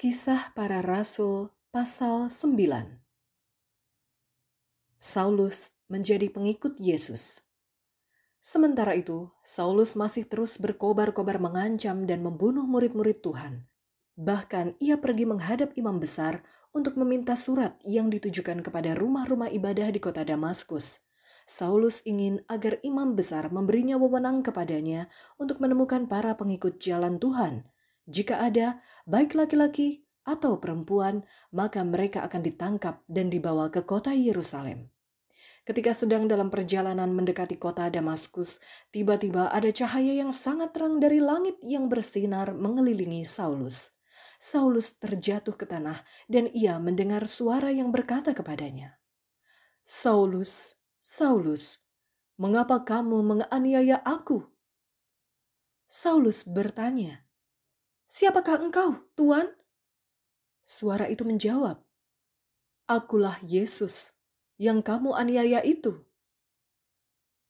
Kisah Para Rasul pasal 9. Saulus menjadi pengikut Yesus. Sementara itu, Saulus masih terus berkobar-kobar mengancam dan membunuh murid-murid Tuhan. Bahkan ia pergi menghadap imam besar untuk meminta surat yang ditujukan kepada rumah-rumah ibadah di kota Damaskus. Saulus ingin agar imam besar memberinya wewenang kepadanya untuk menemukan para pengikut jalan Tuhan – jika ada, baik laki-laki atau perempuan, maka mereka akan ditangkap dan dibawa ke kota Yerusalem. Ketika sedang dalam perjalanan mendekati kota Damaskus, tiba-tiba ada cahaya yang sangat terang dari langit yang bersinar mengelilingi Saulus. Saulus terjatuh ke tanah dan ia mendengar suara yang berkata kepadanya, "Saulus, Saulus, mengapa kamu menganiaya aku?" Saulus bertanya, Siapakah engkau, Tuan? Suara itu menjawab, Akulah Yesus yang kamu aniaya itu.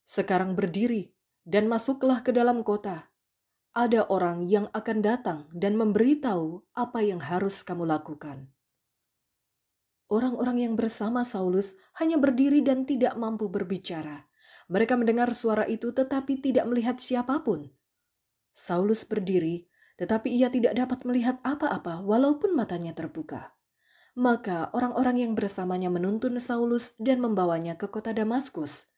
Sekarang berdiri dan masuklah ke dalam kota. Ada orang yang akan datang dan memberitahu apa yang harus kamu lakukan. Orang-orang yang bersama Saulus hanya berdiri dan tidak mampu berbicara. Mereka mendengar suara itu tetapi tidak melihat siapapun. Saulus berdiri tetapi ia tidak dapat melihat apa-apa walaupun matanya terbuka. Maka orang-orang yang bersamanya menuntun Saulus dan membawanya ke kota Damaskus.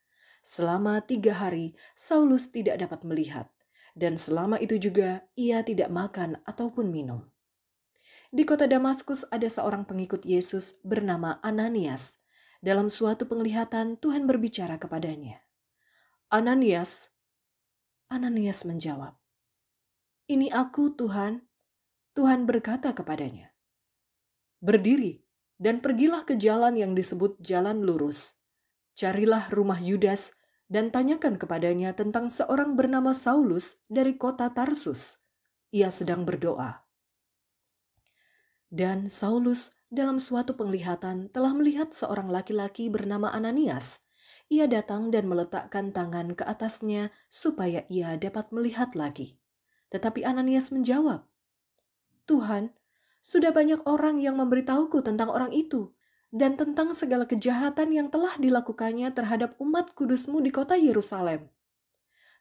Selama tiga hari, Saulus tidak dapat melihat, dan selama itu juga ia tidak makan ataupun minum. Di kota Damaskus ada seorang pengikut Yesus bernama Ananias. Dalam suatu penglihatan, Tuhan berbicara kepadanya. Ananias, Ananias menjawab, "Ini aku, Tuhan." Tuhan berkata kepadanya, "Berdiri dan pergilah ke jalan yang disebut jalan lurus. Carilah rumah Yudas dan tanyakan kepadanya tentang seorang bernama Saulus dari kota Tarsus. Ia sedang berdoa." Dan Saulus dalam suatu penglihatan telah melihat seorang laki-laki bernama Ananias. Ia datang dan meletakkan tangan ke atasnya supaya ia dapat melihat lagi. Tetapi Ananias menjawab, "Tuhan, sudah banyak orang yang memberitahuku tentang orang itu dan tentang segala kejahatan yang telah dilakukannya terhadap umat kudusmu di kota Yerusalem.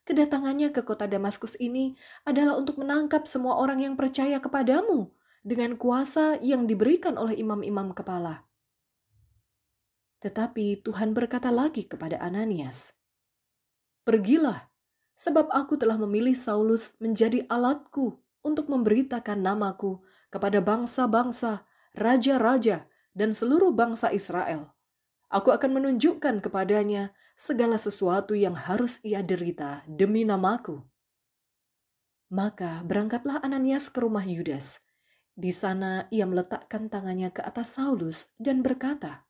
Kedatangannya ke kota Damaskus ini adalah untuk menangkap semua orang yang percaya kepadamu dengan kuasa yang diberikan oleh imam-imam kepala." Tetapi Tuhan berkata lagi kepada Ananias, "Pergilah sebab aku telah memilih Saulus menjadi alatku untuk memberitakan namaku kepada bangsa-bangsa, raja-raja, dan seluruh bangsa Israel. Aku akan menunjukkan kepadanya segala sesuatu yang harus ia derita demi namaku. Maka berangkatlah Ananias ke rumah Yudas. Di sana ia meletakkan tangannya ke atas Saulus dan berkata,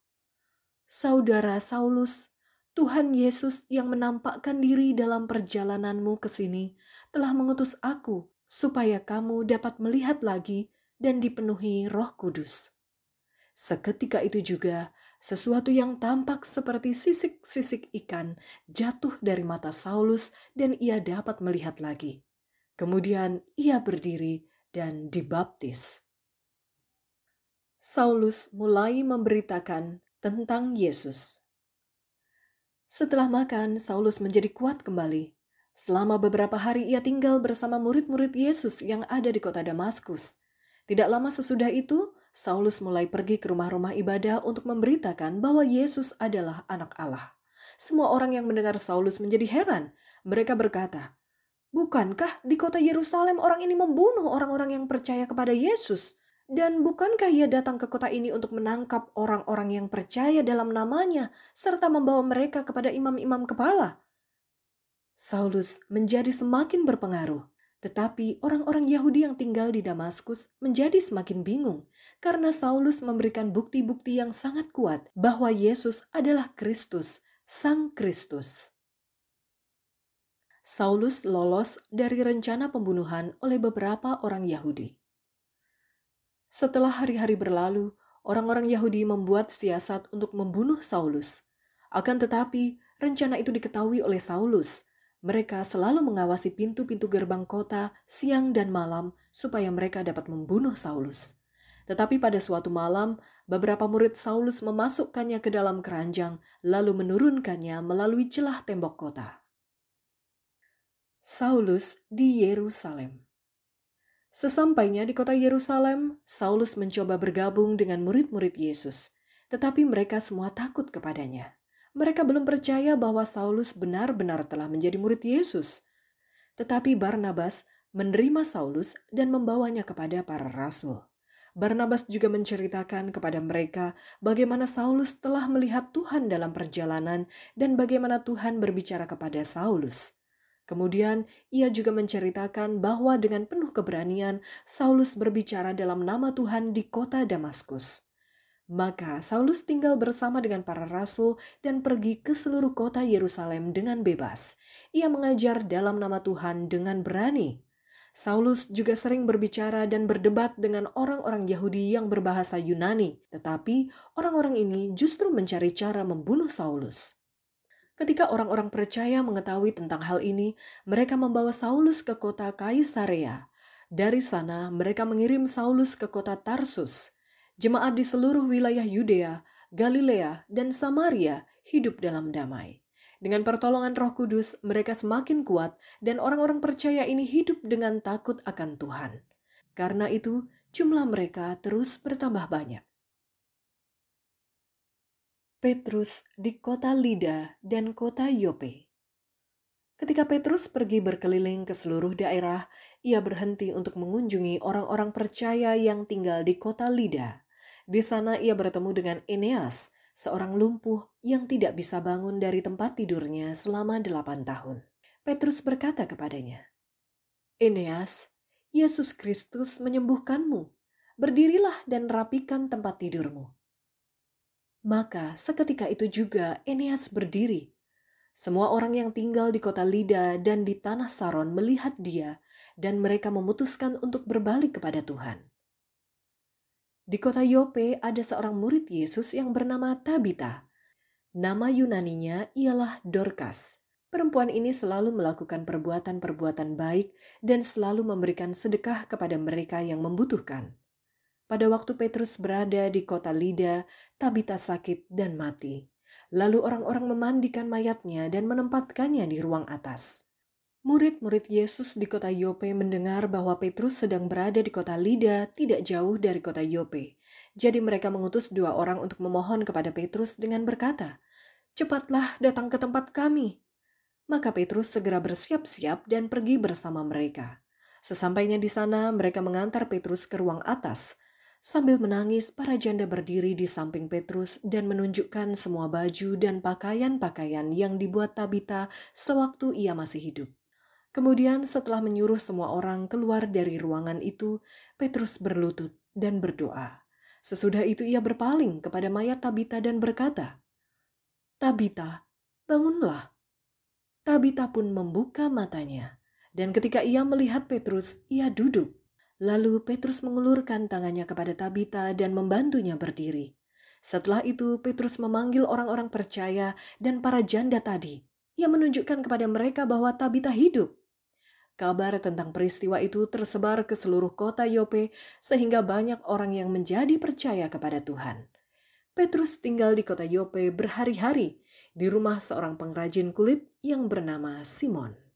Saudara Saulus, Tuhan Yesus yang menampakkan diri dalam perjalananmu ke sini telah mengutus aku supaya kamu dapat melihat lagi dan dipenuhi roh kudus. Seketika itu juga, sesuatu yang tampak seperti sisik-sisik ikan jatuh dari mata Saulus dan ia dapat melihat lagi. Kemudian ia berdiri dan dibaptis. Saulus mulai memberitakan tentang Yesus setelah makan, Saulus menjadi kuat kembali. Selama beberapa hari ia tinggal bersama murid-murid Yesus yang ada di kota Damaskus. Tidak lama sesudah itu, Saulus mulai pergi ke rumah-rumah ibadah untuk memberitakan bahwa Yesus adalah anak Allah. Semua orang yang mendengar Saulus menjadi heran. Mereka berkata, Bukankah di kota Yerusalem orang ini membunuh orang-orang yang percaya kepada Yesus? Dan bukankah ia datang ke kota ini untuk menangkap orang-orang yang percaya dalam namanya, serta membawa mereka kepada imam-imam kepala? Saulus menjadi semakin berpengaruh, tetapi orang-orang Yahudi yang tinggal di Damaskus menjadi semakin bingung karena Saulus memberikan bukti-bukti yang sangat kuat bahwa Yesus adalah Kristus, Sang Kristus. Saulus lolos dari rencana pembunuhan oleh beberapa orang Yahudi. Setelah hari-hari berlalu, orang-orang Yahudi membuat siasat untuk membunuh Saulus. Akan tetapi, rencana itu diketahui oleh Saulus. Mereka selalu mengawasi pintu-pintu gerbang kota siang dan malam supaya mereka dapat membunuh Saulus. Tetapi pada suatu malam, beberapa murid Saulus memasukkannya ke dalam keranjang, lalu menurunkannya melalui celah tembok kota. Saulus di Yerusalem. Sesampainya di kota Yerusalem, Saulus mencoba bergabung dengan murid-murid Yesus, tetapi mereka semua takut kepadanya. Mereka belum percaya bahwa Saulus benar-benar telah menjadi murid Yesus. Tetapi Barnabas menerima Saulus dan membawanya kepada para rasul. Barnabas juga menceritakan kepada mereka bagaimana Saulus telah melihat Tuhan dalam perjalanan dan bagaimana Tuhan berbicara kepada Saulus. Kemudian, ia juga menceritakan bahwa dengan penuh keberanian, Saulus berbicara dalam nama Tuhan di kota Damaskus. Maka Saulus tinggal bersama dengan para rasul dan pergi ke seluruh kota Yerusalem dengan bebas. Ia mengajar dalam nama Tuhan dengan berani. Saulus juga sering berbicara dan berdebat dengan orang-orang Yahudi yang berbahasa Yunani, tetapi orang-orang ini justru mencari cara membunuh Saulus. Ketika orang-orang percaya mengetahui tentang hal ini, mereka membawa Saulus ke kota Kaisarea. Dari sana, mereka mengirim Saulus ke kota Tarsus. Jemaat di seluruh wilayah Yudea, Galilea, dan Samaria hidup dalam damai. Dengan pertolongan Roh Kudus, mereka semakin kuat, dan orang-orang percaya ini hidup dengan takut akan Tuhan. Karena itu, jumlah mereka terus bertambah banyak. Petrus di kota Lida dan kota Yope. Ketika Petrus pergi berkeliling ke seluruh daerah, ia berhenti untuk mengunjungi orang-orang percaya yang tinggal di kota Lida. Di sana ia bertemu dengan Eneas, seorang lumpuh yang tidak bisa bangun dari tempat tidurnya selama delapan tahun. Petrus berkata kepadanya, Eneas, Yesus Kristus menyembuhkanmu. Berdirilah dan rapikan tempat tidurmu. Maka seketika itu juga Eneas berdiri. Semua orang yang tinggal di kota Lida dan di tanah Saron melihat dia dan mereka memutuskan untuk berbalik kepada Tuhan. Di kota Yope ada seorang murid Yesus yang bernama Tabita. Nama Yunaninya ialah Dorcas. Perempuan ini selalu melakukan perbuatan-perbuatan baik dan selalu memberikan sedekah kepada mereka yang membutuhkan. Pada waktu Petrus berada di kota Lida, Tabita sakit dan mati. Lalu orang-orang memandikan mayatnya dan menempatkannya di ruang atas. Murid-murid Yesus di kota Yope mendengar bahwa Petrus sedang berada di kota Lida, tidak jauh dari kota Yope. Jadi mereka mengutus dua orang untuk memohon kepada Petrus dengan berkata, "Cepatlah datang ke tempat kami." Maka Petrus segera bersiap-siap dan pergi bersama mereka. Sesampainya di sana, mereka mengantar Petrus ke ruang atas, Sambil menangis, para janda berdiri di samping Petrus dan menunjukkan semua baju dan pakaian-pakaian yang dibuat Tabita sewaktu ia masih hidup. Kemudian setelah menyuruh semua orang keluar dari ruangan itu, Petrus berlutut dan berdoa. Sesudah itu ia berpaling kepada mayat Tabita dan berkata, "Tabita, bangunlah." Tabita pun membuka matanya, dan ketika ia melihat Petrus, ia duduk Lalu Petrus mengulurkan tangannya kepada Tabita dan membantunya berdiri. Setelah itu, Petrus memanggil orang-orang percaya dan para janda tadi. Ia menunjukkan kepada mereka bahwa Tabita hidup. Kabar tentang peristiwa itu tersebar ke seluruh kota Yope, sehingga banyak orang yang menjadi percaya kepada Tuhan. Petrus tinggal di kota Yope berhari-hari di rumah seorang pengrajin kulit yang bernama Simon.